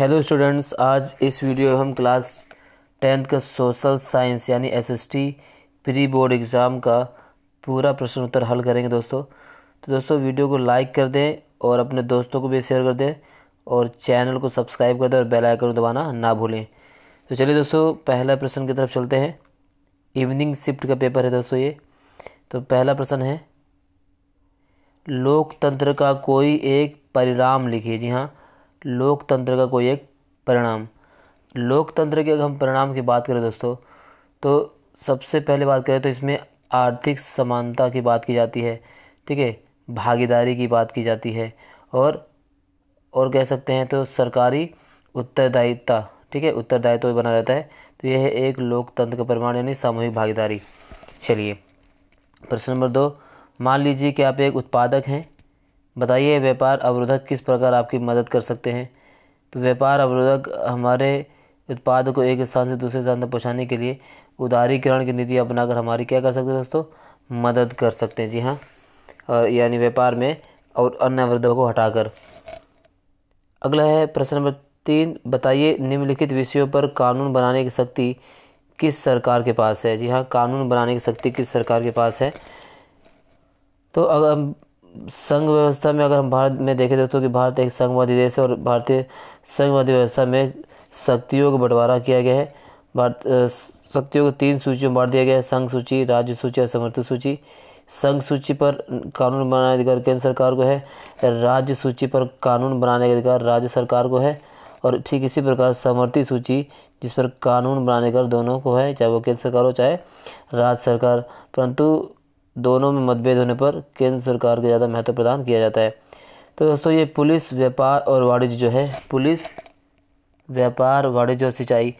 hello students आज इस video में हम क्लास टेंथ का सोशल साइंस यानी एसएसटी प्री बोर्ड एग्ज़ाम का पूरा प्रश्न उत्तर हल करेंगे दोस्तों तो दोस्तों वीडियो को लाइक कर दें और अपने दोस्तों को भी शेयर कर दें और चैनल को सब्सक्राइब कर दें और बेल आइकन दबाना ना भूलें तो चलिए दोस्तों पहला प्रश्न की तरफ चलते हैं इवनिंग शिफ्ट का पेपर है दोस्तों ये तो पहला प्रश्न है लोकतंत्र का कोई एक परिणाम लिखिए जी हाँ लोकतंत्र का कोई एक परिणाम लोकतंत्र के अगर हम परिणाम की बात करें दोस्तों तो सबसे पहले बात करें तो इसमें आर्थिक समानता की बात की जाती है ठीक है भागीदारी की बात की जाती है और और कह सकते हैं तो सरकारी उत्तरदायित्व ठीक है उत्तरदायित्व तो बना रहता है तो यह है एक लोकतंत्र का परिमाण यानी सामूहिक भागीदारी चलिए प्रश्न नंबर दो मान लीजिए कि आप एक उत्पादक हैं बताइए व्यापार अवरोधक किस प्रकार आपकी मदद कर सकते हैं तो व्यापार अवरोधक हमारे उत्पाद को एक स्थान से दूसरे स्थान तक पहुँचाने के लिए उदारीकरण की नीति अपनाकर हमारी क्या कर सकते हैं दोस्तों मदद कर सकते हैं जी हाँ और यानी व्यापार में और अन्य अवरोधों को हटाकर अगला है प्रश्न नंबर तीन बताइए निम्नलिखित विषयों पर कानून बनाने की शक्ति किस सरकार के पास है जी हाँ कानून बनाने की शक्ति किस सरकार के पास है तो अगर संघ व्यवस्था में अगर हम भारत में देखें दोस्तों तो कि भारत एक संघवादी देश है और भारतीय संघवादी व्यवस्था में शक्तियों का बंटवारा किया गया है भारत शक्तियों को तीन सूचियों में बांट दिया गया है संघ सूची राज्य सूची और समर्थ सूची संघ सूची पर कानून बनाने अधिकार केंद्र सरकार को है राज्य सूची पर कानून बनाने का अधिकार राज्य सरकार को है और ठीक इसी प्रकार समर्थी सूची जिस पर कानून बनाने का दोनों को है चाहे वो केंद्र सरकार हो चाहे राज्य सरकार परंतु दोनों में मतभेद होने पर केंद्र सरकार को ज़्यादा महत्व प्रदान किया जाता है तो दोस्तों ये पुलिस व्यापार और वाणिज्य जो है पुलिस व्यापार वाणिज्य और सिंचाई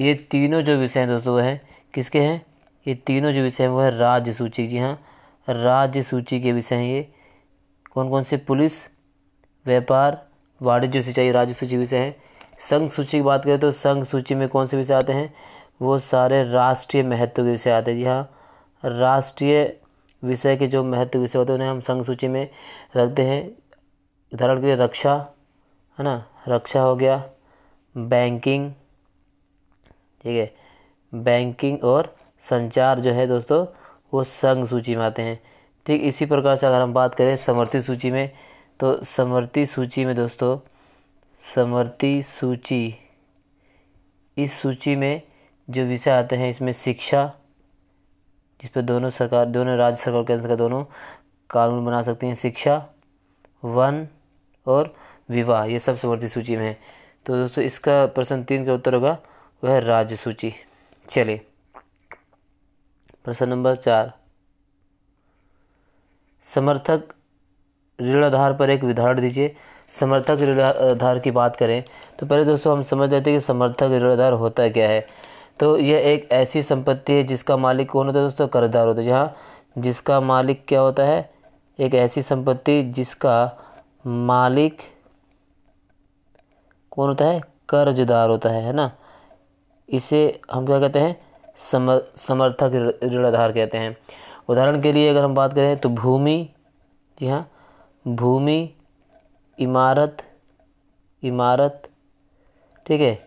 ये तीनों जो विषय हैं दोस्तों वह हैं किसके हैं ये तीनों जो विषय हैं वो है राज्य सूची जी हाँ राज्य सूची के विषय हैं ये कौन कौन से पुलिस व्यापार वाणिज्य सिंचाई राज्य सूची विषय हैं संघ सूची की बात करें तो संघ सूची में कौन से विषय आते हैं वो सारे राष्ट्रीय महत्व के विषय आते हैं जी हाँ राष्ट्रीय विषय के जो महत्व विषय होते हैं उन्हें हम संघ सूची में रखते हैं उदाहरण के लिए रक्षा है ना रक्षा हो गया बैंकिंग ठीक है बैंकिंग और संचार जो है दोस्तों वो संघ सूची में आते हैं ठीक इसी प्रकार से अगर हम बात करें समर्थी सूची में तो समर्थी सूची में दोस्तों समर्थी सूची इस सूची में जो विषय आते हैं इसमें शिक्षा जिस पर दोनों सरकार दोनों राज्य सरकार के अंतर्गत दोनों कानून बना सकती हैं शिक्षा वन और विवाह ये सब समवर्ती सूची में है तो दोस्तों इसका प्रश्न तीन का उत्तर होगा वह राज्य सूची चलिए प्रश्न नंबर चार समर्थक ऋण आधार पर एक विधारण दीजिए समर्थक ऋण आधार की बात करें तो पहले दोस्तों हम समझ लेते हैं कि समर्थक ऋण आधार होता क्या है तो यह एक ऐसी संपत्ति है जिसका मालिक कौन होता है दोस्तों कर्जदार होता है जहाँ जिसका मालिक क्या होता है एक ऐसी संपत्ति जिसका मालिक कौन होता है कर्जदार होता है है ना इसे हम क्या कहते हैं समर समर्थक ऋणाधार कहते हैं उदाहरण के लिए अगर हम बात करें तो भूमि जी हाँ भूमि इमारत इमारत ठीक है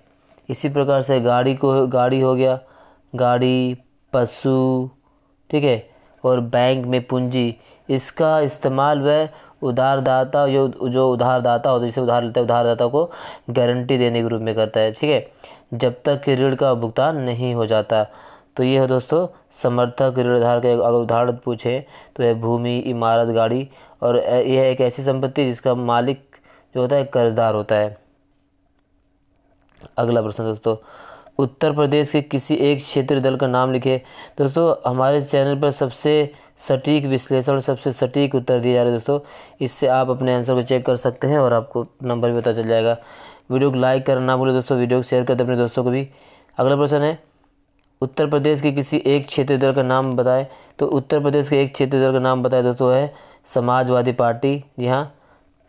इसी प्रकार से गाड़ी को गाड़ी हो गया गाड़ी पशु ठीक है और बैंक में पूंजी इसका इस्तेमाल वह उधारदाता जो जो उधारदाता होता है जिसे उधार लेता है उधारदाता को गारंटी देने के रूप में करता है ठीक है जब तक कि ऋण का भुगतान नहीं हो जाता तो ये है दोस्तों समर्थक ऋण आधार का अगर उदाहरण पूछे तो यह भूमि इमारत गाड़ी और यह एक ऐसी संपत्ति जिसका मालिक जो होता है कर्जदार होता है अगला प्रश्न दोस्तों उत्तर प्रदेश के किसी एक क्षेत्रीय दल का नाम लिखे दोस्तों हमारे चैनल पर सबसे सटीक विश्लेषण और सबसे सटीक उत्तर दिए जा रहे दोस्तों इससे आप अपने आंसर को चेक कर सकते हैं और आपको नंबर भी पता चल जाएगा वीडियो को लाइक करना ना भूलें दोस्तों वीडियो को शेयर कर दें अपने दोस्तों को भी अगला प्रश्न है उत्तर प्रदेश के किसी एक क्षेत्रीय दल का नाम बताएं तो उत्तर प्रदेश के एक क्षेत्रीय दल का नाम बताएं दोस्तों है समाजवादी पार्टी जी हाँ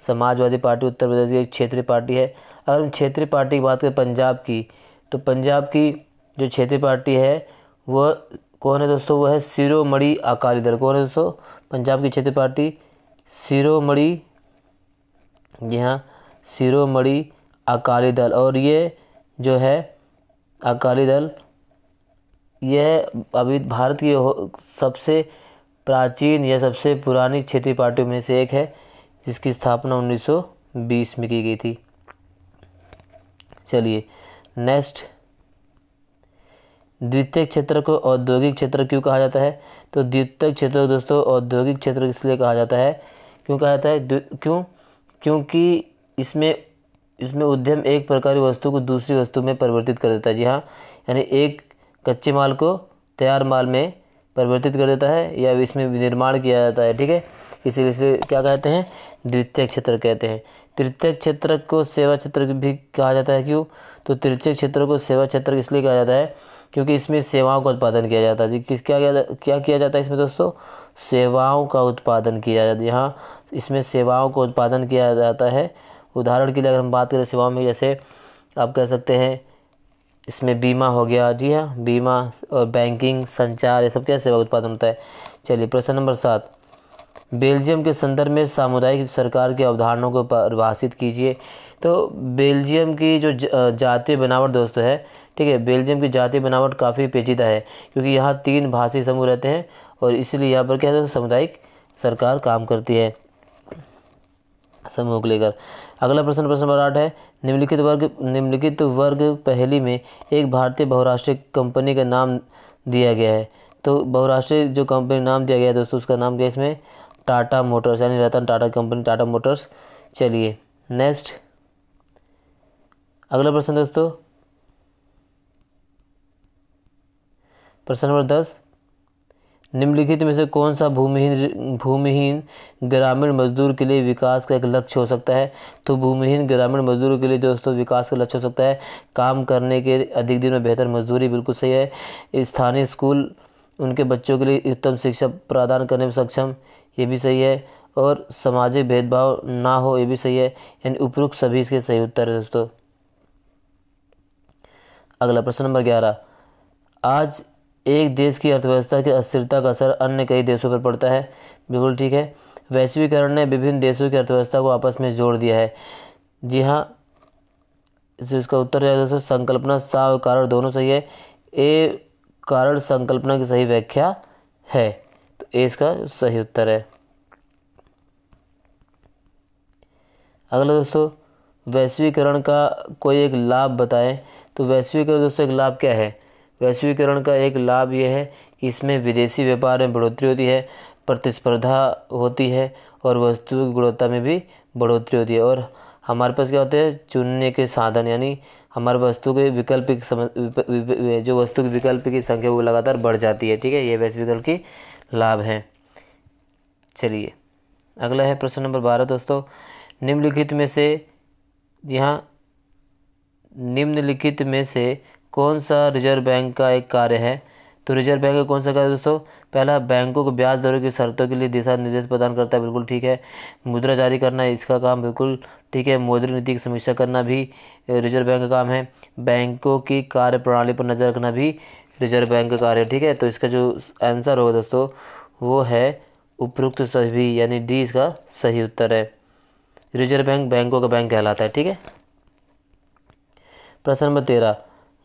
समाजवादी पार्टी उत्तर प्रदेश की एक क्षेत्रीय पार्टी है अगर हम क्षेत्रीय पार्टी की बात करें पंजाब की तो पंजाब की जो क्षेत्रीय पार्टी है वह कौन है दोस्तों वह है सिरोमणि अकाली दल कौन है दोस्तों पंजाब की क्षेत्रीय पार्टी सिरोमणि जी हाँ सिरोमणि अकाली दल और ये जो है अकाली दल यह अभी भारत की सबसे प्राचीन या सबसे पुरानी क्षेत्रीय पार्टियों में से एक है जिसकी स्थापना 1920 में की गई थी चलिए नेक्स्ट द्वितीय क्षेत्र को औद्योगिक क्षेत्र क्यों कहा जाता है तो द्वितीय क्षेत्र दोस्तों औद्योगिक क्षेत्र इसलिए कहा जाता है क्यों कहा जाता है क्यों क्योंकि इसमें इसमें उद्यम एक प्रकार की वस्तु को दूसरी वस्तु में परिवर्तित कर देता है जी हाँ यानी एक कच्चे माल को तैयार माल में परिवर्तित कर देता है या इसमें विनिर्माण किया जाता है ठीक है इसी इसे क्या कहते हैं द्वितीय क्षेत्र कहते हैं तृतीय क्षेत्र को सेवा क्षेत्र भी कहा जाता है क्यों तो तृतीय क्षेत्र को सेवा क्षेत्र इसलिए कहा जाता है क्योंकि इसमें सेवाओं का उत्पादन किया जाता है किस क्या क्या किया जाता है इसमें दोस्तों सेवाओं का उत्पादन किया जाता है यहाँ इसमें सेवाओं का उत्पादन किया जाता है उदाहरण के लिए अगर हम बात करें सेवाओं में जैसे आप कह सकते हैं इसमें बीमा हो गया जी हाँ बीमा और बैंकिंग संचार ये सब क्या सेवा उत्पादन होता है चलिए प्रश्न नंबर सात बेल्जियम के संदर्भ में सामुदायिक सरकार की अवधारणों को परिभाषित कीजिए तो बेल्जियम की जो जातीय बनावट दोस्तों है ठीक है बेल्जियम की जातीय बनावट काफ़ी पेचीदा है क्योंकि यहाँ तीन भाषी समूह रहते हैं और इसलिए यहाँ पर क्या है सामुदायिक सरकार काम करती है समूह को लेकर अगला प्रश्न प्रश्न नंबर आठ है निम्नलिखित वर्ग निम्नलिखित वर्ग पहली में एक भारतीय बहुराष्ट्रीय कंपनी का नाम दिया गया है तो बहुराष्ट्रीय जो कंपनी नाम दिया गया है दोस्तों उसका नाम क्या इसमें टाटा मोटर्स यानी रतन टाटा कंपनी टाटा मोटर्स चलिए नेक्स्ट अगला प्रश्न दोस्तों प्रश्न नंबर दस निम्नलिखित में से कौन सा भूमिहीन भूमिहीन ग्रामीण मजदूर के लिए विकास का एक लक्ष्य हो सकता है तो भूमिहीन ग्रामीण मजदूरों के लिए दोस्तों विकास का लक्ष्य हो सकता है काम करने के अधिक दिन में बेहतर मजदूरी बिल्कुल सही है स्थानीय स्कूल उनके बच्चों के लिए उत्तम शिक्षा प्रदान करने में सक्षम ये भी सही है और सामाजिक भेदभाव ना हो ये भी सही है यानी उपरोक्त सभी इसके सही उत्तर है दोस्तों अगला प्रश्न नंबर ग्यारह आज एक देश की अर्थव्यवस्था की अस्थिरता का असर अन्य कई देशों पर पड़ता है बिल्कुल ठीक है वैश्वीकरण ने विभिन्न देशों की अर्थव्यवस्था को आपस में जोड़ दिया है जी हाँ इसका उत्तर है दोस्तों संकल्पना सा और कारण दोनों सही है ए कारण संकल्पना की सही व्याख्या है ए इसका सही उत्तर है अगला दोस्तों वैश्वीकरण का कोई एक लाभ बताएं तो वैश्वीकरण दोस्तों एक लाभ क्या है वैश्वीकरण का एक लाभ यह है कि इसमें विदेशी व्यापार में बढ़ोतरी होती है प्रतिस्पर्धा होती है और वस्तु की गुणवत्ता में भी बढ़ोतरी होती है और हमारे पास क्या होते हैं चुनने के साधन यानी हमारे वस्तु के विकल्प जो वस्तु के विकल्प की संख्या वो लगातार बढ़ जाती है ठीक है ये वैश्वीकरण की लाभ हैं चलिए अगला है प्रश्न नंबर बारह दोस्तों निम्नलिखित में से यहाँ निम्नलिखित में से कौन सा रिजर्व बैंक का एक कार्य है तो रिजर्व बैंक का कौन सा कार्य दोस्तों पहला बैंकों को ब्याज दरों की शर्तों के लिए दिशा निर्देश प्रदान करता है बिल्कुल ठीक है मुद्रा जारी करना इसका काम बिल्कुल ठीक है मौद्रिक नीति की समीक्षा करना भी रिजर्व बैंक का काम है बैंकों की कार्य प्रणाली पर नजर रखना भी रिजर्व बैंक का कार्य ठीक है तो इसका जो आंसर होगा दोस्तों वो है उपरोक्त सभी यानी डी इसका सही उत्तर है रिजर्व बैंक बैंकों का बैंक कहलाता है ठीक है प्रश्न नंबर तेरह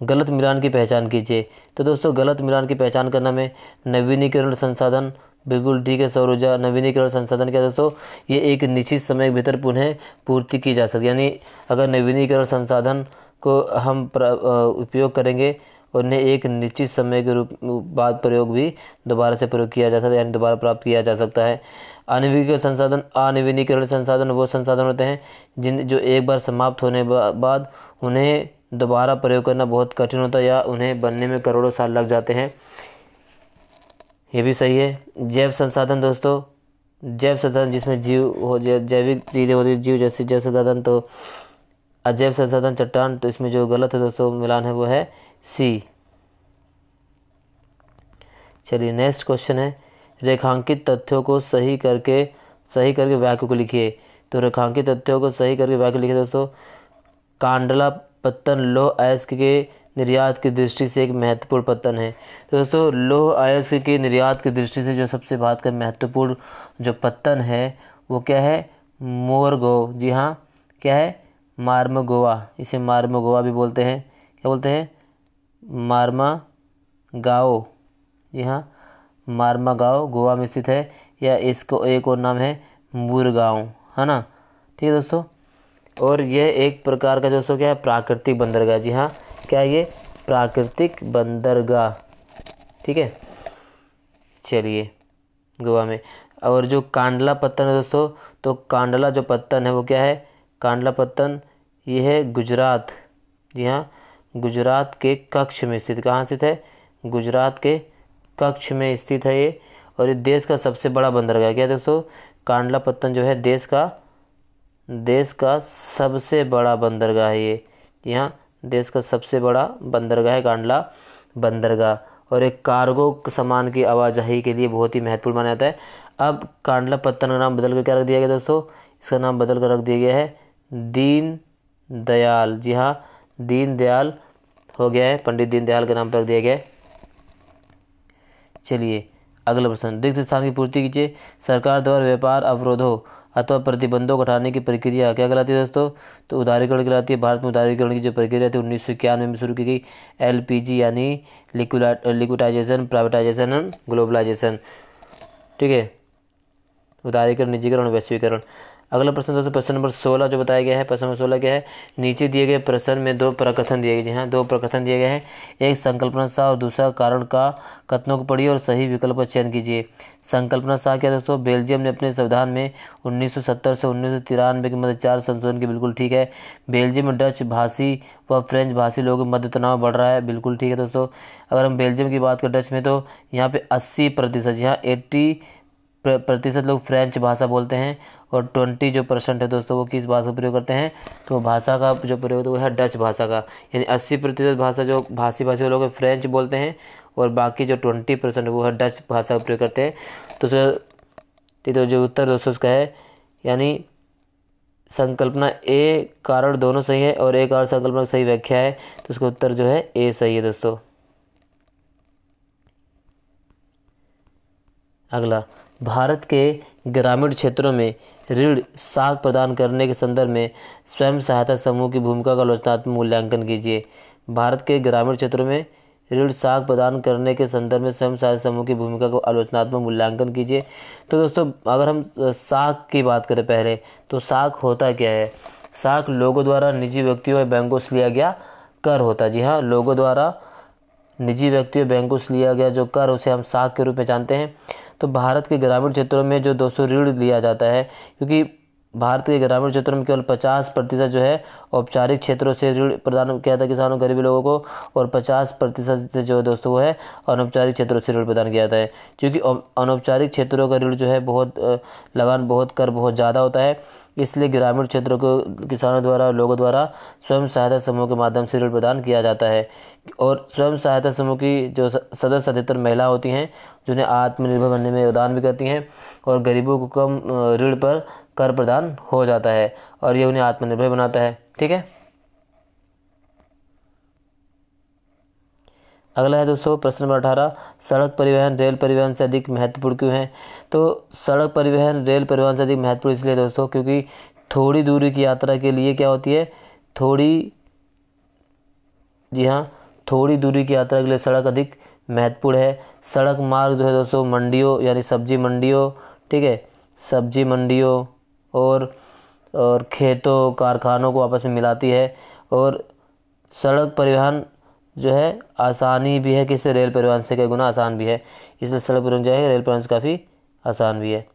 गलत मिलान की पहचान कीजिए तो दोस्तों गलत मिलान की पहचान करना में नवीनीकरण संसाधन बिल्कुल ठीक है सौर ऊर्जा नवीनीकरण संसाधन क्या दोस्तों ये एक निश्चित समय के भीतर पुनः पूर्ति की जा सकती यानी अगर नवीनीकरण संसाधन को हम उपयोग करेंगे उन्हें एक निश्चित समय के रूप बाद प्रयोग भी दोबारा से प्रयोग किया जा सकता है यानी दोबारा प्राप्त किया जा सकता है अनवीनीकरण संसाधन अनिवीनीकरण संसाधन वो संसाधन होते हैं जिन जो एक बार समाप्त होने बाद उन्हें दोबारा प्रयोग करना बहुत कठिन होता है या उन्हें बनने में करोड़ों साल लग जाते हैं ये भी सही है जैव संसाधन दोस्तों जैव संसाधन जिसमें जीव हो जैविक चीज़ें होती जीव जैसे जैव संसाधन तो अजैव संसाधन चट्टान तो इसमें जो गलत है दोस्तों मिलान है वो है सी चलिए नेक्स्ट क्वेश्चन है रेखांकित तथ्यों को सही करके सही करके वाक्य को लिखिए तो रेखांकित तथ्यों को सही करके वाक्य लिखिए दोस्तों कांडला पत्तन लोह अयस्क के निर्यात की दृष्टि से एक महत्वपूर्ण पत्तन है तो दोस्तों लोह अयस्क के निर्यात की दृष्टि से जो सबसे बात का महत्वपूर्ण जो पत्तन है वो क्या है मोरगो जी हाँ क्या है मार्मगोवा इसे मार्मगोवा भी बोलते हैं क्या बोलते हैं मारमा गाओ जी हाँ मारमा गाँव गोवा में स्थित है या इसको एक और नाम है गाँव है ना ठीक है दोस्तों और यह एक प्रकार का दोस्तों क्या है प्राकृतिक बंदरगाह जी हाँ क्या ये प्राकृतिक बंदरगाह ठीक है चलिए गोवा में और जो कांडला पत्तन है दोस्तों तो कांडला जो पत्तन है वो क्या है कांडला पत्तन ये है गुजरात जी हाँ गुजरात के कक्ष में स्थित कहाँ स्थित है गुजरात के कक्ष में स्थित है ये और ये देश का सबसे बड़ा बंदरगाह क्या दोस्तों कांडला पत्तन जो है देश का देश का सबसे बड़ा बंदरगाह है ये यहाँ देश का सबसे बड़ा बंदरगाह है कांडला बंदरगाह और एक कार्गो सामान की आवाजाही के लिए बहुत ही महत्वपूर्ण माना जाता है अब कांडला पत्तन का नाम बदल कर क्या रख दिया गया दोस्तों इसका नाम बदल कर रख दिया गया है दीन दयाल जी हाँ दीन दयाल हो गया है पंडित दीनदयाल का नाम पर रख दिया गया है चलिए अगला प्रश्न रिक्त स्थान की पूर्ति कीजिए सरकार द्वारा व्यापार अवरोधों अथवा प्रतिबंधों को हटाने की प्रक्रिया क्या कहलाती है दोस्तों तो उदारीकरण कहलाती है भारत में उदारीकरण की जो प्रक्रिया थी उन्नीस सौ इक्यानवे में शुरू की गई एल यानी लिक्विडाइजेशन प्राइवेटाइजेशन एंड ग्लोबलाइजेशन ठीक है उदारीकरण निजीकरण वैश्वीकरण अगला प्रश्न दोस्तों प्रश्न नंबर सोलह जो बताया गया है प्रश्न नंबर सोलह क्या है नीचे दिए गए प्रश्न में दो प्रकथन दिए गए हैं हाँ, दो प्रकथन दिए गए हैं एक संकल्पना शाह और दूसरा कारण का कथनों को पढ़िए और सही विकल्प का चयन कीजिए संकल्पना शाह क्या दोस्तों बेल्जियम ने अपने संविधान में 1970 से उन्नीस के मध्य चार संशोधन के बिल्कुल ठीक है बेल्जियम में डच भाषी व फ्रेंच भाषी लोगों के मध्य तनाव बढ़ रहा है बिल्कुल ठीक है दोस्तों अगर हम बेल्जियम की बात करें डच में तो यहाँ पे अस्सी प्रतिशत यहाँ एट्टी प्रतिशत लोग फ्रेंच भाषा बोलते हैं और ट्वेंटी जो परसेंट है दोस्तों वो किस भाषा का प्रयोग करते हैं तो भाषा का जो प्रयोग है वो है डच भाषा का यानी अस्सी प्रतिशत भाषा जो भाषी भाषी लोग फ्रेंच बोलते हैं और बाकी जो ट्वेंटी परसेंट वो है डच भाषा का प्रयोग करते हैं तो सर तो जो उत्तर दोस्तों उसका है यानी संकल्पना ए कारण दोनों सही है और एक और संकल्पना सही व्याख्या है तो उसका उत्तर जो है ए सही है दोस्तों अगला भारत के ग्रामीण क्षेत्रों में ऋण साख प्रदान करने के संदर्भ में स्वयं सहायता समूह की भूमिका का आलोचनात्मक मूल्यांकन कीजिए भारत के ग्रामीण क्षेत्रों में ऋण साख प्रदान करने के संदर्भ में स्वयं सहायता समूह की भूमिका को आलोचनात्मक मूल्यांकन कीजिए तो दोस्तों अगर हम साख की बात करें पहले तो साख होता क्या है साख लोगों द्वारा निजी व्यक्तियों और बैंकों से लिया गया कर होता है जी हाँ लोगों द्वारा निजी व्यक्तियों बैंकों से लिया गया जो कर उसे हम साख के रूप में जानते हैं तो भारत के ग्रामीण क्षेत्रों में जो दोस्तों ऋण लिया जाता है क्योंकि भारत के ग्रामीण क्षेत्रों में केवल पचास प्रतिशत जो है औपचारिक क्षेत्रों से ऋण प्रदान किया जाता है किसानों गरीबी लोगों को और पचास प्रतिशत से जो है दोस्तों वो है अनौपचारिक क्षेत्रों से ऋण प्रदान किया जाता है क्योंकि अनौपचारिक क्षेत्रों का ऋण जो है बहुत लगान बहुत कर बहुत ज़्यादा होता है इसलिए ग्रामीण क्षेत्रों को किसानों द्वारा लोगों द्वारा स्वयं सहायता समूह के माध्यम से ऋण प्रदान किया जाता है और स्वयं सहायता समूह की जो सदस्य अधिकतर महिला होती हैं जिन्हें आत्मनिर्भर बनने में योगदान भी करती हैं और गरीबों को कम ऋण पर कर प्रदान हो जाता है और ये उन्हें आत्मनिर्भर बनाता है ठीक है अगला है दोस्तों प्रश्न नंबर अठारह सड़क परिवहन रेल परिवहन से अधिक महत्वपूर्ण क्यों है तो सड़क परिवहन रेल परिवहन से अधिक महत्वपूर्ण इसलिए दोस्तों क्योंकि थोड़ी दूरी की यात्रा के लिए क्या होती है थोड़ी जी हाँ थोड़ी दूरी की यात्रा के लिए सड़क अधिक महत्वपूर्ण है सड़क मार्ग जो है दोस्तों मंडियों यानी सब्जी मंडियों ठीक है सब्जी मंडियों और और खेतों कारखानों को आपस में मिलाती है और सड़क परिवहन जो है आसानी भी है किससे रेल परिवहन से कई गुना आसान भी है इसलिए सड़क परिवहन जो है रेल परिवहन से काफ़ी आसान भी है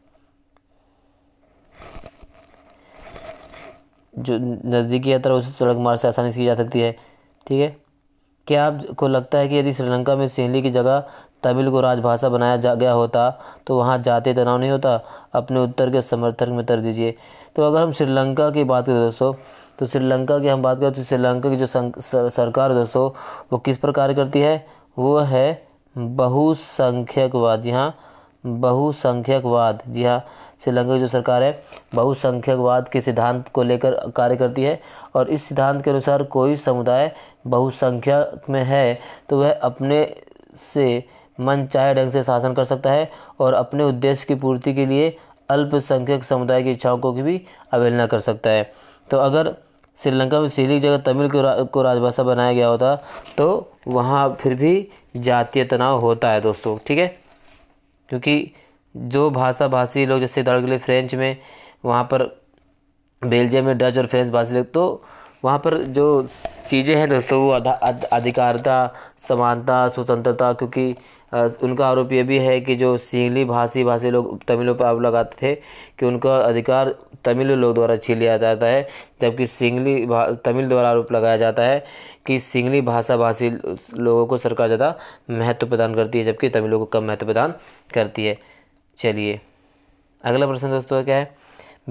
जो नज़दीकी यात्रा उस सड़क मार्ग से आसानी से की जा सकती है ठीक है क्या आपको लगता है कि यदि श्रीलंका में सिंहली की जगह तमिल को राजभाषा बनाया जा गया होता तो वहाँ जाते तनाव नहीं होता अपने उत्तर के समर्थन में तर दीजिए तो अगर हम श्रीलंका की बात करें दोस्तों तो श्रीलंका की हम बात करें तो श्रीलंका की जो सरकार दोस्तों वो किस प्रकार करती है वो है बहुसंख्यकवाद जी हाँ बहुसंख्यकवाद जी हाँ श्रीलंका की जो सरकार है बहुसंख्यकवाद के सिद्धांत को लेकर कार्य करती है और इस सिद्धांत के अनुसार कोई समुदाय बहुसंख्यक में है तो वह अपने से मन चाहे ढंग से शासन कर सकता है और अपने उद्देश्य की पूर्ति के लिए अल्पसंख्यक समुदाय की इच्छाओं को भी अवहेलना कर सकता है तो अगर श्रीलंका में सिली की जगह तमिल को, रा, को राजभाषा बनाया गया होता तो वहाँ फिर भी जातीय तनाव होता है दोस्तों ठीक है क्योंकि जो भाषा भाषी लोग जैसे दौड़ के लिए फ्रेंच में वहाँ पर बेल्जियम में डच और फ्रेंच भाषी लोग तो वहाँ पर जो चीज़ें हैं दोस्तों वो अधिकारता समानता स्वतंत्रता क्योंकि उनका आरोप ये भी है कि जो सिंगली भाषी भाषी लोग तमिलों पर आरोप लगाते थे कि उनका अधिकार तमिल लोग द्वारा छीन लिया जाता है जबकि सिंगली तमिल द्वारा आरोप लगाया जाता है कि सिंगली भाषा भाषी लोगों को सरकार ज़्यादा महत्व प्रदान करती है जबकि तमिलों को कम महत्व प्रदान करती है चलिए अगला प्रश्न दोस्तों क्या है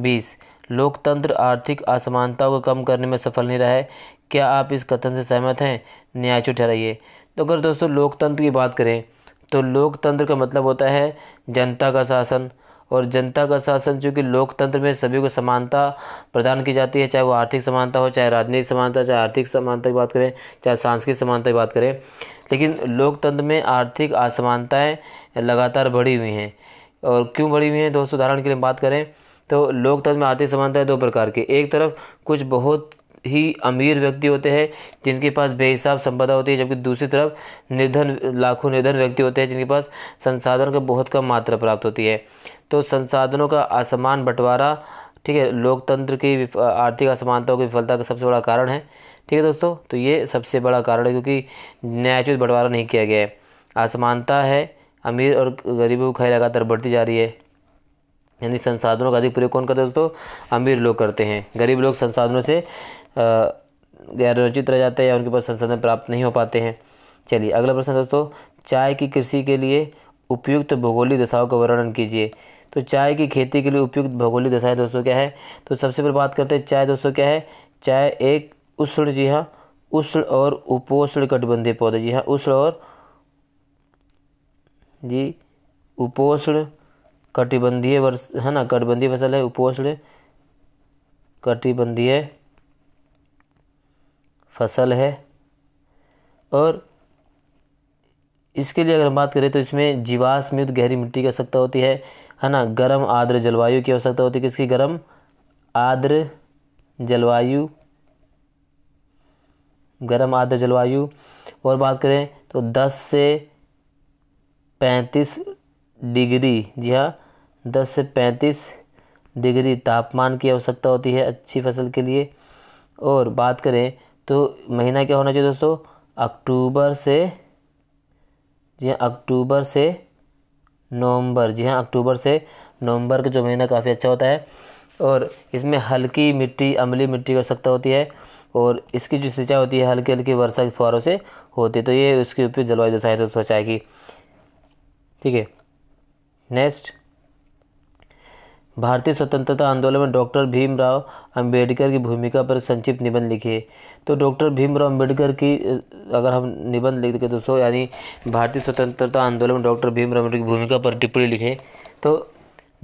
बीस लोकतंत्र आर्थिक असमानताओं को कम करने में सफल नहीं रहा है क्या आप इस कथन से सहमत हैं न्याय ठहराइए तो अगर दोस्तों लोकतंत्र की बात करें तो लोकतंत्र का मतलब होता है जनता का शासन और जनता का शासन चूँकि लोकतंत्र में सभी को समानता प्रदान की जाती है चाहे वो आर्थिक समानता हो चाहे राजनीतिक समानता चाहे आर्थिक समानता की बात करें चाहे सांस्कृतिक समानता की बात करें लेकिन लोकतंत्र में आर्थिक असमानताएँ लगातार बढ़ी हुई हैं और क्यों बढ़ी हुई हैं दोस्तों उदाहरण के लिए बात करें तो लोकतंत्र में आर्थिक समानताएँ दो प्रकार की एक तरफ कुछ बहुत ही अमीर व्यक्ति होते हैं जिनके पास बेहिसाब संपदा होती है जबकि दूसरी तरफ निर्धन लाखों निर्धन व्यक्ति होते हैं जिनके पास संसाधन का बहुत कम मात्रा प्राप्त होती है तो संसाधनों का असमान बंटवारा ठीक है लोकतंत्र की आर्थिक असमानताओं की विफलता का सबसे बड़ा कारण है ठीक है दोस्तों तो ये सबसे बड़ा कारण है क्योंकि न्यायचित बंटवारा नहीं किया गया है असमानता है अमीर और गरीबों की खाई लगातार बढ़ती जा रही है यानी संसाधनों का अधिक प्रयोग कौन करता है दोस्तों अमीर लोग करते हैं गरीब लोग संसाधनों से गैर रचित रह जाते हैं या उनके पास संसाधन प्राप्त नहीं हो पाते हैं चलिए अगला प्रश्न दोस्तों चाय की कृषि के लिए उपयुक्त भौगोलिक दशाओं का वर्णन कीजिए तो चाय की खेती के लिए उपयुक्त भौगोलिक दशाएँ दोस्तों क्या है तो सबसे पहले बात करते हैं चाय दोस्तों क्या है चाय एक उष्ण जी हाँ उष्ण और उपोष्ण कटिबंधीय पौधा जी हाँ उष्ण और जी उपोष्ण कटिबंधीय वर्ष है ना कटिबंधीय फसल है उपोष्ण कटिबंधीय फसल है और इसके लिए अगर हम बात करें तो इसमें जीवाश्मयुक्त गहरी मिट्टी की आवश्यकता होती है है ना गर्म आर्द्र जलवायु की आवश्यकता होती है किसकी गर्म आर्द्र जलवायु गर्म आर्द्र जलवायु और बात करें तो 10 से 35 डिग्री जी हाँ दस से 35 डिग्री तापमान की आवश्यकता होती है अच्छी फसल के लिए और बात करें तो महीना क्या होना चाहिए दोस्तों अक्टूबर से जी हाँ अक्टूबर से नवंबर जी हाँ अक्टूबर से नवंबर का जो महीना काफ़ी अच्छा होता है और इसमें हल्की मिट्टी अमली मिट्टी की आवश्यकता होती है और इसकी जो सिंचाई होती है हल्की हल्की वर्षा के फुहारों से होती है तो ये उसके ऊपर जलवायु दशा है तो सोचा ठीक है नेक्स्ट भारतीय स्वतंत्रता आंदोलन में डॉक्टर भीमराव अंबेडकर की भूमिका पर संक्षिप्त निबंध लिखिए तो डॉक्टर भीमराव अंबेडकर की अगर हम निबंध लिख दें तो दोस्तों यानी भारतीय स्वतंत्रता आंदोलन में डॉक्टर भीमराव अम्बेडकर की भूमिका पर टिप्पणी लिखे तो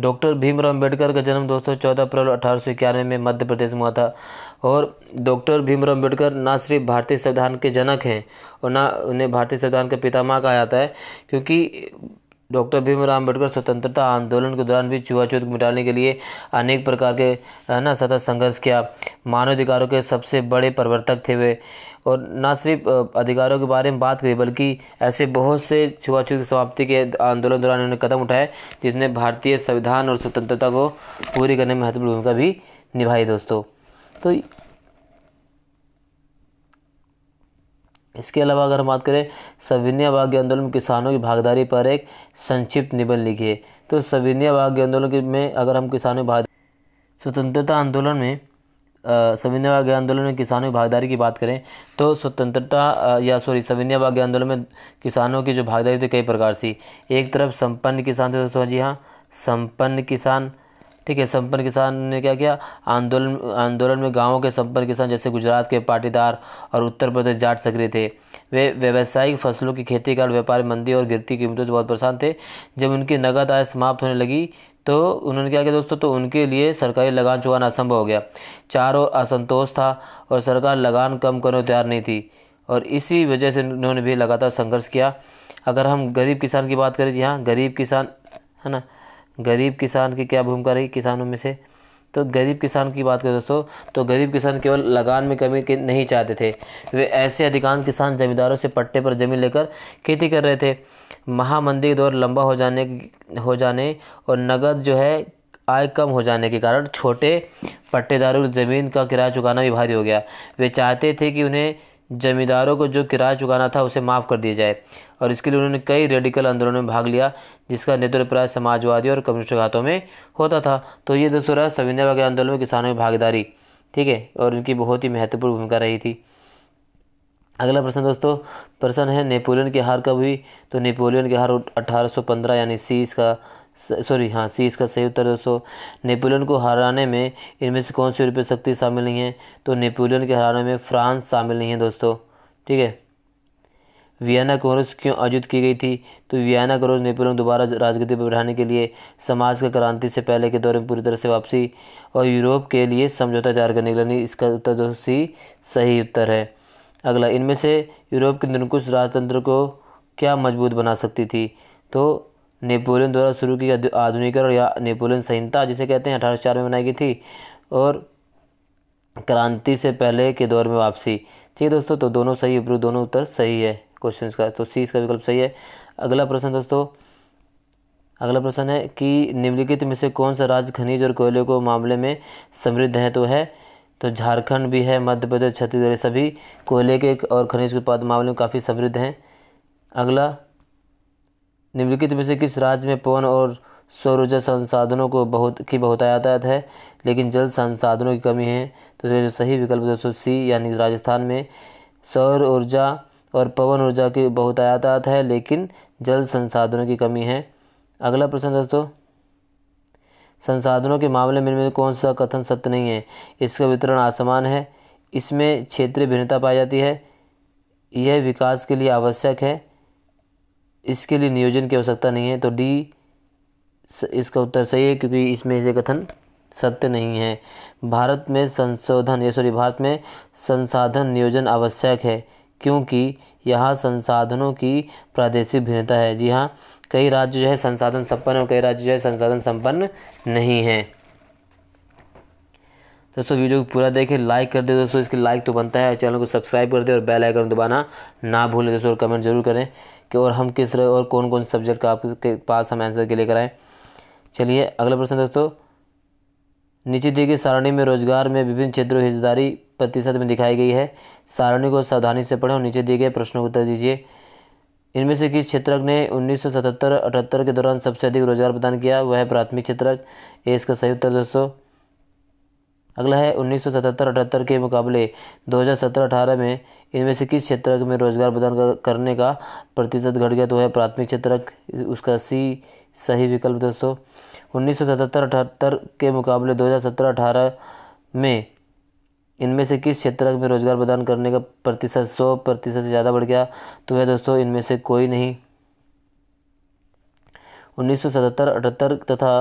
डॉक्टर भीमराव अंबेडकर का जन्म दोस्तों चौदह अप्रैल अठारह सौ इक्यानवे में मध्य प्रदेश में हुआ था और डॉक्टर भीमराव अंबेडकर ना सिर्फ भारतीय संविधान के जनक हैं और ना उन्हें भारतीय संविधान के पितामा कहा जाता है क्योंकि डॉक्टर भीमराव अम्बेडकर स्वतंत्रता आंदोलन के दौरान भी छुआछूत मिटाने के लिए अनेक प्रकार के है ना सतत संघर्ष किया मानवाधिकारों के सबसे बड़े प्रवर्तक थे वे और ना सिर्फ अधिकारों के बारे में बात करी बल्कि ऐसे बहुत से छुआछूत की समाप्ति के आंदोलन दौरान उन्होंने कदम उठाए जिसने भारतीय संविधान और स्वतंत्रता को पूरी करने में महत्वपूर्ण भूमिका भी निभाई दोस्तों तो इसके अलावा अगर हम बात करें सविनय भाग्य आंदोलन किसानों की भागीदारी पर एक संक्षिप्त निबंध लिखिए तो सविनय भाग्य आंदोलन में अगर हम किसानों की भाग स्वतंत्रता आंदोलन में सविनय भाग्य आंदोलन में किसानों की भागीदारी की बात करें तो स्वतंत्रता या सॉरी सविनय भाग्य आंदोलन में किसानों की जो भागीदारी थी कई प्रकार से एक तरफ संपन्न किसान थे दोस्तों जी हाँ संपन्न किसान ठीक है संपन्न किसान ने क्या किया आंदोलन आंदोलन में गांवों के संपन्न किसान जैसे गुजरात के पाटीदार और उत्तर प्रदेश जाट सक्रिय थे वे व्यावसायिक फसलों की खेती का व्यापार मंदी और गिरती कीमतों से बहुत परेशान थे जब उनकी नकद आय समाप्त होने लगी तो उन्होंने क्या किया दोस्तों तो उनके लिए सरकारी लगान चुकाना असंभव हो गया चार असंतोष था और सरकार लगान कम करने तैयार नहीं थी और इसी वजह से उन्होंने भी लगातार संघर्ष किया अगर हम गरीब किसान की बात करें जी हाँ गरीब किसान है ना गरीब किसान की क्या भूमिका रही किसानों में से तो गरीब किसान की बात करें दोस्तों तो गरीब किसान केवल लगान में कमी के नहीं चाहते थे वे ऐसे अधिकांश किसान जमींदारों से पट्टे पर जमीन लेकर खेती कर रहे थे महामंदी दौर लंबा हो जाने हो जाने और नगद जो है आय कम हो जाने के कारण छोटे पट्टेदारों की ज़मीन का किराया चुकाना भी भारी हो गया वे चाहते थे कि उन्हें जमींदारों को जो किराया चुकाना था उसे माफ़ कर दिया जाए और इसके लिए उन्होंने कई रेडिकल आंदोलनों में भाग लिया जिसका नेतृत्व प्राय समाजवादी और कम्युनिस्ट घातों में होता था तो ये दोस्तों रहा संविधान वगैरह आंदोलन में किसानों की भागीदारी ठीक है और इनकी बहुत ही महत्वपूर्ण भूमिका रही थी अगला प्रश्न दोस्तों प्रश्न है नेपोलियन की हार कब हुई तो नेपोलियन की हार 1815 यानी सी इसका सॉरी हाँ सी इसका सही उत्तर दोस्तों नेपोलियन को हराने में इनमें से कौन सी यूरोपीय शक्ति शामिल नहीं है तो नेपोलियन के हराने में फ्रांस शामिल नहीं है दोस्तों ठीक है वियना कांग्रेस क्यों आयोजित की गई थी तो वियना कांग्रेस नेपोलियन दोबारा राजगति पर बढ़ाने के लिए समाज का क्रांति से पहले के दौर में पूरी तरह से वापसी और यूरोप के लिए समझौता तैयार करने के लिए इसका उत्तर दोस्तों सी सही उत्तर है अगला इनमें से यूरोप के निरंकुश राजतंत्र को क्या मजबूत बना सकती थी तो नेपोलियन द्वारा शुरू की आधुनिकरण या नेपोलियन संहिता जिसे कहते हैं अठारह चार में बनाई गई थी और क्रांति से पहले के दौर में वापसी ठीक है दोस्तों तो दोनों सही उपरू दोनों उत्तर सही है क्वेश्चन का तो सी इसका विकल्प सही है अगला प्रश्न दोस्तों अगला प्रश्न है कि निम्नलिखित में से कौन सा राज्य खनिज और कोयले को मामले में समृद्ध है तो है तो झारखंड भी है मध्य प्रदेश छत्तीसगढ़ सभी कोयले के और खनिज के उत्पाद मामले में काफ़ी समृद्ध हैं अगला निम्नलिखित में से किस राज्य में पवन और सौर ऊर्जा संसाधनों को बहुत की बहुत यातायात है लेकिन जल संसाधनों की कमी है तो जो सही विकल्प दोस्तों सी यानी राजस्थान में सौर ऊर्जा और पवन ऊर्जा की बहुत यातायात है लेकिन जल संसाधनों की कमी है अगला प्रश्न दोस्तों संसाधनों के मामले में कौन सा कथन सत्य नहीं है इसका वितरण आसमान है इसमें क्षेत्रीय भिन्नता पाई जाती है यह विकास के लिए आवश्यक है इसके लिए नियोजन की आवश्यकता नहीं है तो डी इसका उत्तर सही है क्योंकि इसमें से कथन सत्य नहीं है भारत में संशोधन या सॉरी भारत में संसाधन नियोजन आवश्यक है क्योंकि यहाँ संसाधनों की प्रादेशिक भिन्नता है जी हाँ कई राज्य जो है संसाधन संपन्न और कई राज्य जो है संसाधन संपन्न नहीं हैं दोस्तों वीडियो को पूरा देखें लाइक कर दे दोस्तों इसकी लाइक तो बनता है चैनल को सब्सक्राइब कर दे और बेल आइकन दबाना ना भूलें दोस्तों और कमेंट जरूर करें कि और हम किस तरह और कौन कौन सब्जेक्ट का आपके पास हम आंसर के लिए कराएं चलिए अगला प्रश्न दोस्तों नीचे दी गई सारणी में रोजगार में विभिन्न क्षेत्रों हिस्सेदारी प्रतिशत में दिखाई गई है सारणी को सावधानी से पढ़ें और नीचे दिए गए प्रश्नों को उत्तर दीजिए इनमें से किस क्षेत्रक ने 1977-78 के दौरान सबसे अधिक रोजगार प्रदान किया वह प्राथमिक क्षेत्रक ए इसका सही उत्तर दोस्तों अगला है 1977-78 के मुकाबले 2017-18 में इनमें से किस क्षेत्रक में रोजगार प्रदान करने का प्रतिशत घट गया तो है प्राथमिक क्षेत्रक उसका सी सही विकल्प दोस्तों 1977-78 के मुकाबले 2017-18 में इनमें से किस क्षेत्र में रोज़गार प्रदान करने का प्रतिशत सौ प्रतिशत से ज़्यादा बढ़ गया तो है दोस्तों इनमें से कोई नहीं उन्नीस सौ सतहत्तर अठहत्तर तथा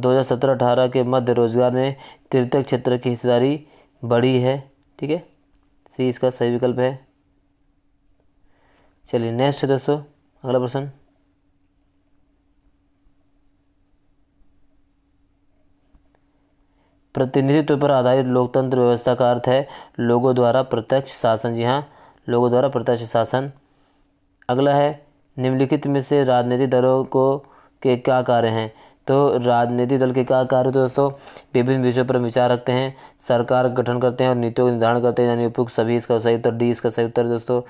दो हज़ार सत्रह अठारह के मध्य रोजगार में तृतीय क्षेत्र की हिस्सेदारी बढ़ी है ठीक है सी इसका सही विकल्प है चलिए नेक्स्ट दोस्तों अगला प्रश्न प्रतिनिधित्व पर आधारित लोकतंत्र व्यवस्था का अर्थ है लोगों द्वारा प्रत्यक्ष शासन जी हाँ लोगों द्वारा प्रत्यक्ष शासन अगला है निम्नलिखित में से राजनीतिक दलों को के क्या कार्य हैं तो राजनीतिक दल के क्या कार्य दोस्तों विभिन्न विषयों पर विचार रखते हैं सरकार गठन करते हैं और नीतियों का निर्धारण करते हैं यानी उपयुक्त सभी इसका सही उत्तर डी इसका सही उत्तर दोस्तों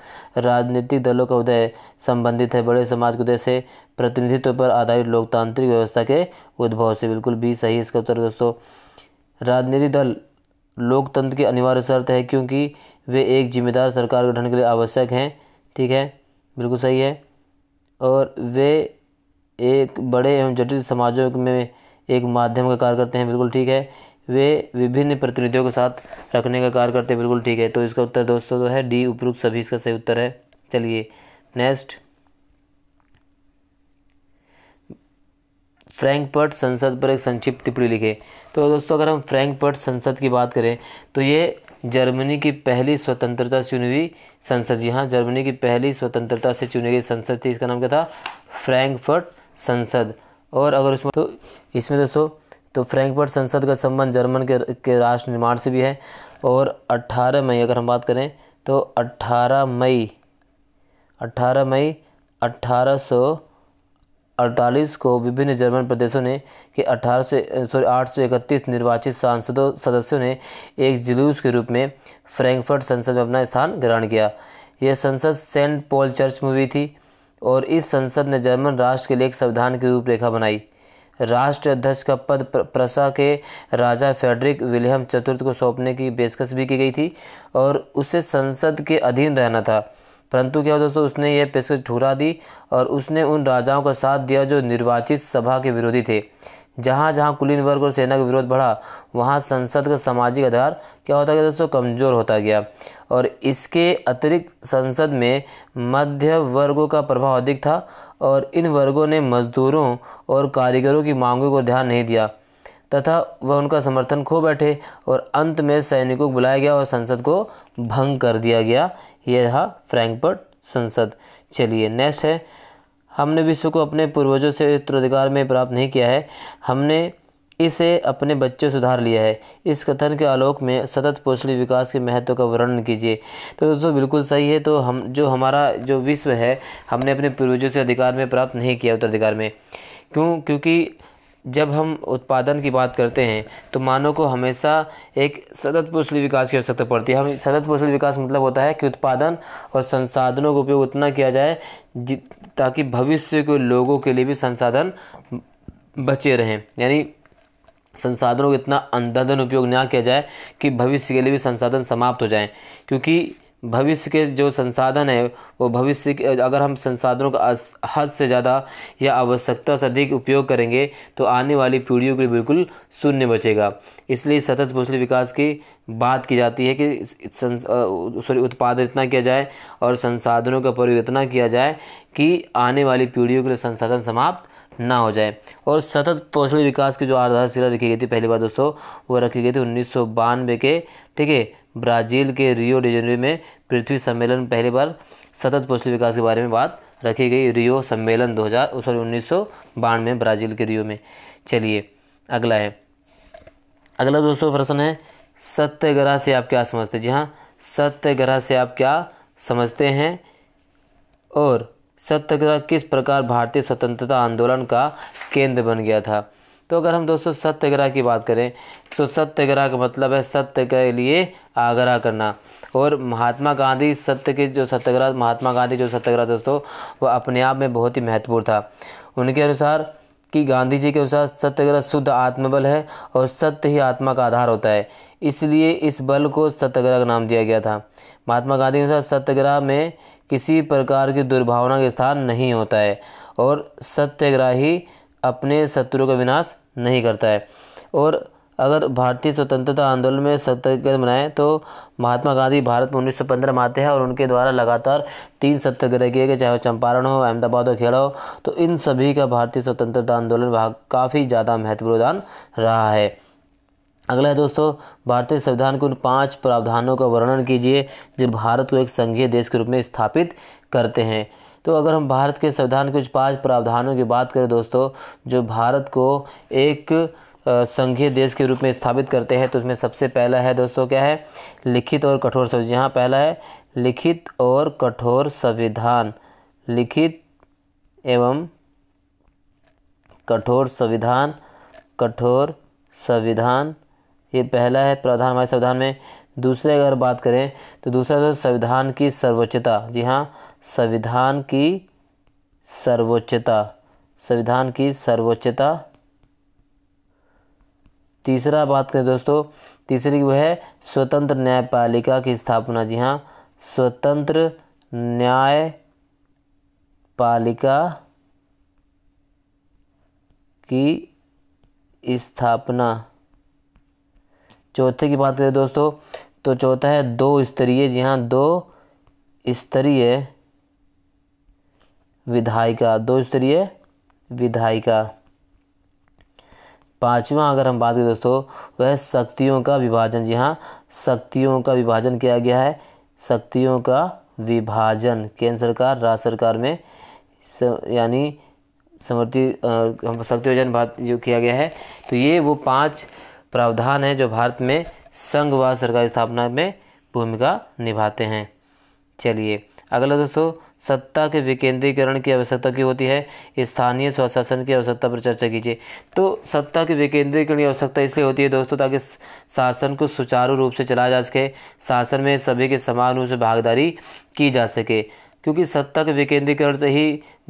राजनीतिक दलों का उदय संबंधित है बड़े समाज के उदय से प्रतिनिधित्व पर आधारित लोकतांत्रिक व्यवस्था के उद्भव से बिल्कुल बी सही इसका उत्तर दोस्तों राजनीतिक दल लोकतंत्र की अनिवार्य शर्त है क्योंकि वे एक जिम्मेदार सरकार गठन के लिए आवश्यक हैं ठीक है बिल्कुल सही है और वे एक बड़े एवं जटिल समाजों में एक माध्यम का कार्य करते हैं बिल्कुल ठीक है वे विभिन्न प्रतिनिधियों के साथ रखने का कार्य करते हैं बिल्कुल ठीक है तो इसका उत्तर दोस्तों तो है डी उपरोक्त सभी इसका सही उत्तर है चलिए नेक्स्ट फ्रैंकफर्ट संसद पर एक संक्षिप्त टिप्पणी लिखे तो दोस्तों अगर हम फ्रैंकफर्ट संसद की बात करें तो ये जर्मनी की पहली स्वतंत्रता चुनी हुई संसद जी हाँ जर्मनी की पहली स्वतंत्रता से चुनी गई संसद थी इसका नाम क्या था फ्रैंकफर्ट संसद और अगर उसमें तो इसमें दोस्तों तो फ्रैंकफर्ट संसद का संबंध जर्मन के के राष्ट्र निर्माण से भी है और 18 मई अगर हम बात करें तो 18 मई 18 मई अट्ठारह अड़तालीस को विभिन्न जर्मन प्रदेशों ने के अठारह सॉरी आठ सौ इकतीस निर्वाचित सांसदों सदस्यों ने एक जुलूस के रूप में फ्रैंकफर्ट संसद में अपना स्थान ग्रहण किया यह संसद सेंट पॉल चर्च में हुई थी और इस संसद ने जर्मन राष्ट्र के लिए एक संविधान की रूपरेखा बनाई राष्ट्र अध्यक्ष का पद प्रसा के राजा फेडरिक विलियम चतुर्थ को सौंपने की पेशकश भी की गई थी और उसे संसद के अधीन रहना था परंतु क्या दोस्तों उसने यह पेशकश ठुरा दी और उसने उन राजाओं का साथ दिया जो निर्वाचित सभा के विरोधी थे जहाँ जहाँ कुलीन वर्ग और सेना का विरोध बढ़ा वहाँ संसद का सामाजिक आधार क्या होता गया दोस्तों कमज़ोर होता गया और इसके अतिरिक्त संसद में मध्य वर्गों का प्रभाव अधिक था और इन वर्गों ने मजदूरों और कारीगरों की मांगों को ध्यान नहीं दिया तथा वह उनका समर्थन खो बैठे और अंत में सैनिकों को बुलाया गया और संसद को भंग कर दिया गया यह रहा फ्रैंकफर्ट संसद चलिए नेक्स्ट है हमने विश्व को अपने पूर्वजों से उत्तराधिकार में प्राप्त नहीं किया है हमने इसे अपने बच्चे सुधार लिया है इस कथन के आलोक में सतत पोषणी विकास के महत्व का वर्णन कीजिए तो दोस्तों बिल्कुल सही है तो हम जो हमारा जो विश्व है हमने अपने पूर्वजों से अधिकार में प्राप्त नहीं किया उत्तराधिकार में क्यों क्योंकि जब हम उत्पादन की बात करते हैं तो मानव को हमेशा एक सतत कौशल विकास की आवश्यकता पड़ती है हम सतत कौशल विकास मतलब होता है कि उत्पादन और संसाधनों का उपयोग उतना किया जाए ताकि भविष्य के लोगों के लिए भी संसाधन बचे रहें यानी संसाधनों का इतना अंधाधन उपयोग ना किया जाए कि भविष्य के लिए भी संसाधन समाप्त हो जाए क्योंकि भविष्य के जो संसाधन है वो भविष्य के अगर हम संसाधनों का हद से ज़्यादा या आवश्यकता से अधिक उपयोग करेंगे तो आने वाली पीढ़ियों के लिए बिल्कुल शून्य बचेगा इसलिए सतत कौशल विकास की बात की जाती है कि सॉरी उत्पादन इतना किया जाए और संसाधनों का प्रयोग इतना किया जाए कि आने वाली पीढ़ियों के लिए संसाधन समाप्त ना हो जाए और सतत कौशल विकास की जो आधारशिला रखी गई थी पहली बार दोस्तों वो रखी गई थी उन्नीस के ठीक है ब्राज़ील के रियो डिजेनरी में पृथ्वी सम्मेलन पहली बार सतत पौष्टिक विकास के बारे में बात रखी गई रियो सम्मेलन दो हज़ार सॉरी उन्नीस में ब्राज़ील के रियो में चलिए अगला है अगला दोस्तों प्रश्न है सत्यग्रह से आप क्या समझते हैं जी हाँ सत्यग्रह से आप क्या समझते हैं और सत्याग्रह किस प्रकार भारतीय स्वतंत्रता आंदोलन का केंद्र बन गया था तो अगर हम दोस्तों सत्याग्रह की बात करें तो सत्याग्रह का मतलब है सत्य के लिए आग्रह करना और महात्मा गांधी सत्य के जो सत्याग्रह महात्मा गांधी जो सत्याग्रह दोस्तों वह अपने आप में बहुत ही महत्वपूर्ण था उनके अनुसार कि गांधी जी के अनुसार सत्याग्रह शुद्ध आत्मबल है और सत्य ही आत्मा का आधार होता है इसलिए इस बल को सत्याग्रह का नाम दिया गया था महात्मा गांधी के अनुसार सत्याग्रह में किसी प्रकार की दुर्भावना का स्थान नहीं होता है और सत्याग्रह ही अपने शत्रु का विनाश नहीं करता है और अगर भारतीय स्वतंत्रता आंदोलन में सत्याग्रह मनाएं तो महात्मा गांधी भारत में उन्नीस सौ पंद्रह में आते हैं और उनके द्वारा लगातार तीन सत्याग्रह किए गए चाहे वो चंपारण हो अहमदाबाद हो खेड़ा हो तो इन सभी का भारतीय स्वतंत्रता आंदोलन भाग काफ़ी ज़्यादा महत्वपूर्ण योगदान रहा है अगला है दोस्तों भारतीय संविधान के उन पाँच प्रावधानों का वर्णन कीजिए जो भारत को एक संघीय देश के रूप में स्थापित करते हैं तो अगर हम भारत के संविधान के कुछ पांच प्रावधानों की बात करें दोस्तों जो भारत को एक संघीय देश के रूप में स्थापित करते हैं तो उसमें सबसे पहला है दोस्तों क्या है लिखित और कठोर संविधान यहाँ पहला है लिखित और कठोर संविधान लिखित एवं कठोर संविधान कठोर संविधान ये पहला है प्रावधान हमारे संविधान में दूसरे अगर बात करें तो दूसरा तो संविधान की सर्वोच्चता जी हाँ संविधान की सर्वोच्चता संविधान की सर्वोच्चता तीसरा बात करें दोस्तों तीसरी वह है स्वतंत्र न्यायपालिका की स्थापना जी हाँ स्वतंत्र न्यायपालिका की स्थापना चौथे की बात करें दोस्तों तो चौथा है दो स्तरीय जी हाँ दो स्तरीय विधायिका दो स्तरीय विधायिका पांचवा अगर हम बात करें दोस्तों वह शक्तियों का विभाजन जी हाँ शक्तियों का विभाजन किया गया है शक्तियों का विभाजन केंद्र सरकार राज्य सरकार में यानी समृद्धि शक्ति विभाजन भारत जो किया गया है तो ये वो पांच प्रावधान हैं जो भारत में संघवाद सरकार स्थापना में भूमिका निभाते हैं चलिए अगला दोस्तों सत्ता के विकेंद्रीकरण की आवश्यकता क्यों होती है स्थानीय स्वशासन की आवश्यकता पर चर्चा कीजिए तो सत्ता के विकेंद्रीकरण की आवश्यकता इसलिए होती है दोस्तों ताकि शासन को सुचारू रूप से चलाया जा सके शासन में सभी के समान रूप से भागीदारी की जा सके क्योंकि सत्ता के विकेंद्रीकरण से ही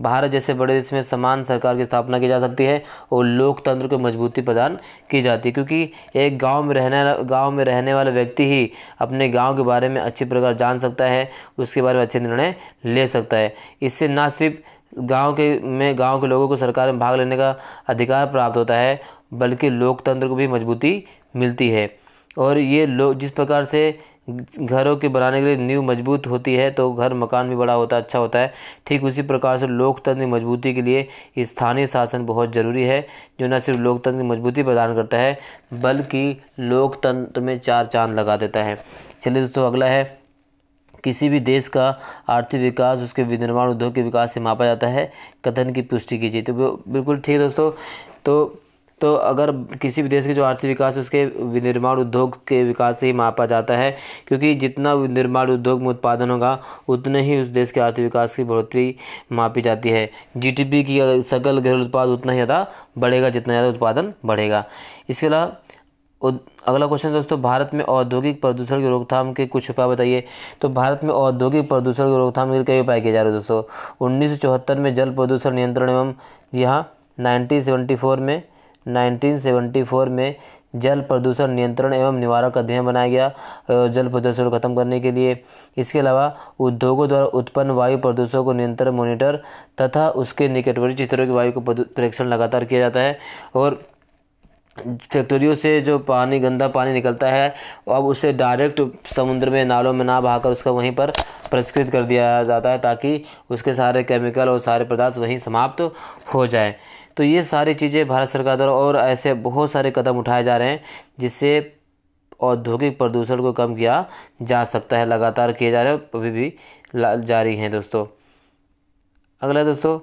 भारत जैसे बड़े देश में समान सरकार की स्थापना की जा सकती है और लोकतंत्र को मजबूती प्रदान की जाती है क्योंकि एक गांव में रहने गांव में रहने वाला व्यक्ति ही अपने गांव के बारे में अच्छी प्रकार जान सकता है उसके बारे में अच्छे निर्णय ले सकता है इससे ना सिर्फ गांव के में गांव के लोगों को सरकार में भाग लेने का अधिकार प्राप्त होता है बल्कि लोकतंत्र को भी मजबूती मिलती है और ये लोग जिस प्रकार से घरों के बनाने के लिए नींव मजबूत होती है तो घर मकान भी बड़ा होता अच्छा होता है ठीक उसी प्रकार से लोकतंत्र की मजबूती के लिए स्थानीय शासन बहुत ज़रूरी है जो न सिर्फ लोकतंत्र की मजबूती प्रदान करता है बल्कि लोकतंत्र में चार चांद लगा देता है चलिए दोस्तों अगला है किसी भी देश का आर्थिक विकास उसके विनिर्माण उद्योग के विकास से मापा जाता है कथन की पुष्टि कीजिए तो बिल्कुल ठीक है दोस्तों तो तो अगर किसी भी देश के जो आर्थिक विकास है उसके विनिर्माण उद्योग के विकास से ही मापा जाता है क्योंकि जितना विनिर्माण उद्योग में उत्पादन होगा उतने ही उस देश के आर्थिक विकास की बढ़ोतरी मापी जाती है जीडीपी की सकल घरेलू उत्पाद उतना ही ज़्यादा बढ़ेगा जितना ज़्यादा उत्पादन बढ़ेगा इसके अलावा अगला क्वेश्चन दोस्तों भारत में औद्योगिक प्रदूषण की रोकथाम के कुछ उपाय बताइए तो भारत में औद्योगिक प्रदूषण की रोकथाम के लिए कई उपाय किए जा रहे हैं दोस्तों उन्नीस में जल प्रदूषण नियंत्रण एवं यहाँ नाइनटीन में 1974 में जल प्रदूषण नियंत्रण एवं निवारक अध्ययन बनाया गया जल प्रदूषण को खत्म करने के लिए इसके अलावा उद्योगों द्वारा उत्पन्न वायु प्रदूषण को नियंत्रण मॉनिटर तथा उसके निकटवर्ती क्षेत्रों की वायु को परीक्षण लगातार किया जाता है और फैक्ट्रियों से जो पानी गंदा पानी निकलता है अब उसे डायरेक्ट समुद्र में नालों में ना बहाकर उसका वहीं पर परिष्कृत कर दिया जाता है ताकि उसके सारे केमिकल और सारे पदार्थ वहीं समाप्त तो हो जाए तो ये सारी चीज़ें भारत सरकार द्वारा और ऐसे बहुत सारे कदम उठाए जा रहे हैं जिससे औद्योगिक प्रदूषण को कम किया जा सकता है लगातार किए जा रहे हैं अभी भी जारी हैं दोस्तों अगला दोस्तों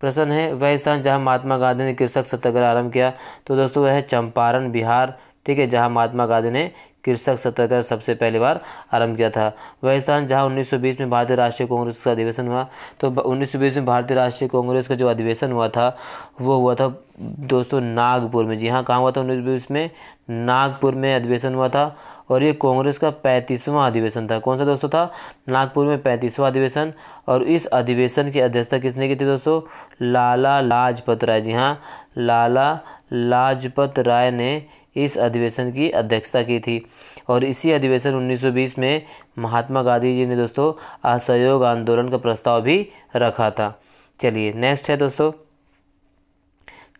प्रश्न है वह स्थान जहां महात्मा गांधी ने कृषक सत्याग्रह आरंभ किया तो दोस्तों वह चंपारण बिहार ठीक है जहाँ महात्मा गांधी ने कृषक सत्र का सबसे पहली बार आरंभ किया था वह स्थान जहाँ 1920 में भारतीय राष्ट्रीय कांग्रेस का अधिवेशन हुआ तो 1920 में भारतीय राष्ट्रीय कांग्रेस का जो अधिवेशन हुआ था वो हुआ था दोस्तों नागपुर में जी हाँ कहाँ हुआ था उन्नीस में नागपुर में अधिवेशन हुआ था और ये कांग्रेस का पैंतीसवां अधिवेशन था कौन सा दोस्तों था नागपुर में पैंतीसवां अधिवेशन और इस अधिवेशन की अध्यक्षता किसने की थी दोस्तों लाला लाजपत राय जी हाँ लाला लाजपत राय ने इस अधिवेशन की अध्यक्षता की थी और इसी अधिवेशन 1920 में महात्मा गांधी जी ने दोस्तों असहयोग आंदोलन का प्रस्ताव भी रखा था चलिए नेक्स्ट है दोस्तों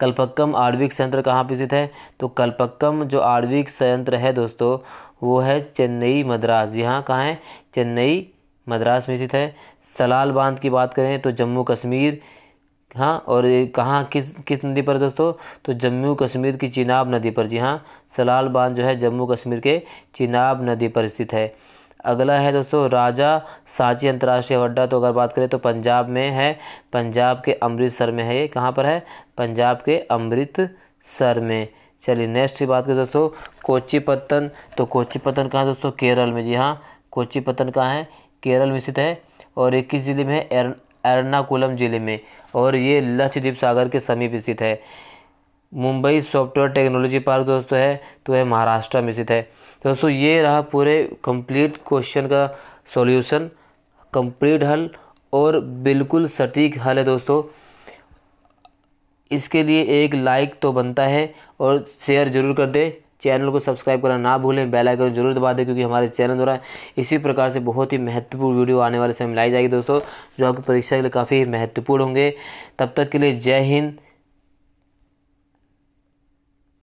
कल्पक्कम आणविक संयंत्र कहाँ पर स्थित है तो कल्पक्कम जो आणविक संयंत्र है दोस्तों वो है चेन्नई मद्रास यहाँ कहाँ है चेन्नई मद्रास में स्थित है सलाल बांध की बात करें तो जम्मू कश्मीर हाँ और ये कहाँ किस किस नदी पर दोस्तों तो जम्मू कश्मीर की चिनाब नदी पर जी हाँ सलाल बांध जो है जम्मू कश्मीर के चिनाब नदी पर स्थित है अगला है दोस्तों राजा सांची अंतर्राष्ट्रीय अड्डा तो अगर बात करें तो पंजाब में है पंजाब के अमृतसर में है ये कहाँ पर है पंजाब के अमृतसर में चलिए नेक्स्ट की बात करें दोस्तों कोची तो कोची कहाँ दोस्तों केरल में जी हाँ कोची कहाँ है केरल में स्थित है और इक्कीस जिले में है एर्नाकुलम जिले में और ये लक्षद्वीप सागर के समीप स्थित है मुंबई सॉफ्टवेयर टेक्नोलॉजी पार्क दोस्तों है तो यह महाराष्ट्र में स्थित है दोस्तों ये रहा पूरे कंप्लीट क्वेश्चन का सॉल्यूशन कंप्लीट हल और बिल्कुल सटीक हल है दोस्तों इसके लिए एक लाइक तो बनता है और शेयर ज़रूर कर दे चैनल को सब्सक्राइब करना ना भूलें बेल आइकन जरूर दबा दें क्योंकि हमारे चैनल द्वारा इसी प्रकार से बहुत ही महत्वपूर्ण वीडियो आने वाले समय लाई जाएगी दोस्तों जो आपकी परीक्षा के लिए काफ़ी महत्वपूर्ण होंगे तब तक के लिए जय हिंद